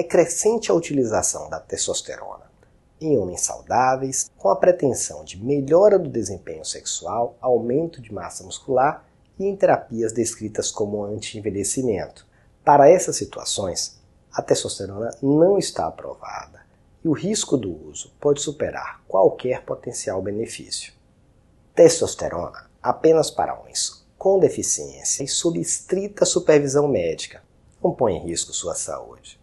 é crescente a utilização da testosterona em homens saudáveis, com a pretensão de melhora do desempenho sexual, aumento de massa muscular e em terapias descritas como anti-envelhecimento. Para essas situações, a testosterona não está aprovada e o risco do uso pode superar qualquer potencial benefício. Testosterona apenas para homens com deficiência e sob estrita supervisão médica compõe em risco sua saúde.